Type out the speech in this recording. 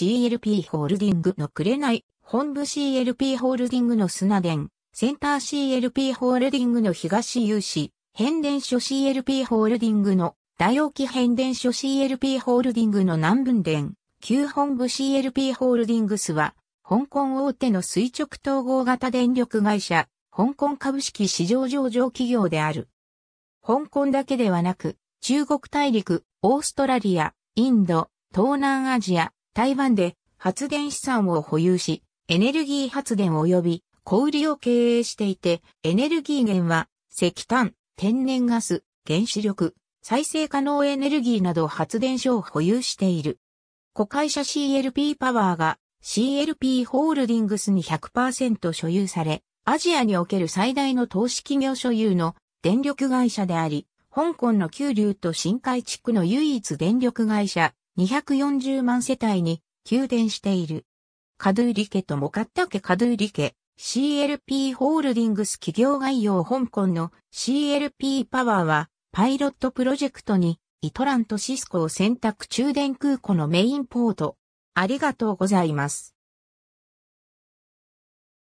CLP ホールディングのくれない、本部 CLP ホールディングの砂電、センター CLP ホールディングの東有志、変電所 CLP ホールディングの大沖変電所 CLP ホールディングの南分電、旧本部 CLP ホールディングスは、香港大手の垂直統合型電力会社、香港株式市場上場企業である。香港だけではなく、中国大陸、オーストラリア、インド、東南アジア、台湾で発電資産を保有し、エネルギー発電及び小売りを経営していて、エネルギー源は石炭、天然ガス、原子力、再生可能エネルギーなど発電所を保有している。子会社 CLP パワーが CLP ホールディングスに100%所有され、アジアにおける最大の投資企業所有の電力会社であり、香港の九龍と深海地区の唯一電力会社240万世帯に給電している。カドゥーリ家とモカッタケカドゥーリ家 CLP ホールディングス企業概要香港の CLP パワーはパイロットプロジェクトにイトランとシスコを選択中電空港のメインポート。ありがとうございます。